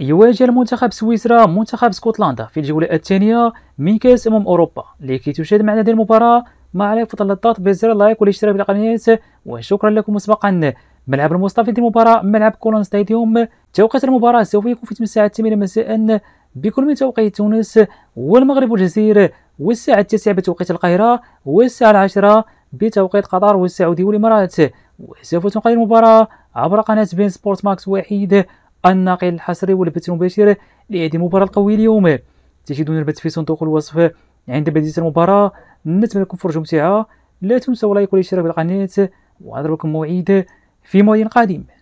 يواجه المنتخب سويسرا منتخب سكوتلندا في الجولة الثانية من كأس أمم أوروبا لكي تشاهد معنا هذه المباراة ما عليك فضل الضغط بزر اللايك والاشتراك بالقناة وشكرا لكم مسبقا ملعب في المباراة ملعب كولون ستاديوم توقيت المباراة سوف يكون في 8 الساعة 8 مساء بكل من توقيت تونس والمغرب والجزائر والساعة 9 بتوقيت القاهرة والساعة 10 بتوقيت قطر والسعودية والإمارات وسوف تنقل المباراة عبر قناة بين سبورت ماكس وحيد الناقل الحصري والبث المباشر لهذه المباراة القوية اليوم تجدون البث في صندوق الوصف عند بداية المباراة نتمنى لكم فرجة ممتعة لا تنسوا لايك والاشتراك بالقناة ونضربكم موعد في موعد قادم